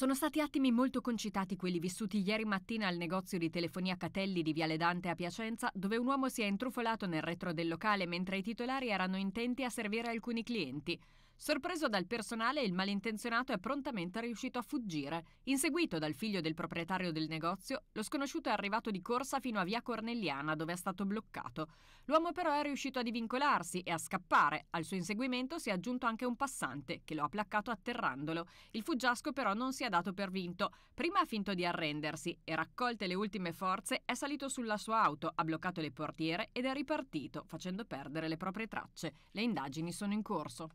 Sono stati attimi molto concitati quelli vissuti ieri mattina al negozio di telefonia Catelli di Viale Dante a Piacenza, dove un uomo si è intrufolato nel retro del locale mentre i titolari erano intenti a servire alcuni clienti. Sorpreso dal personale, il malintenzionato è prontamente riuscito a fuggire. Inseguito dal figlio del proprietario del negozio, lo sconosciuto è arrivato di corsa fino a via Corneliana, dove è stato bloccato. L'uomo però è riuscito a divincolarsi e a scappare. Al suo inseguimento si è aggiunto anche un passante, che lo ha placcato atterrandolo. Il fuggiasco però non si è dato per vinto. Prima ha finto di arrendersi e, raccolte le ultime forze, è salito sulla sua auto, ha bloccato le portiere ed è ripartito, facendo perdere le proprie tracce. Le indagini sono in corso.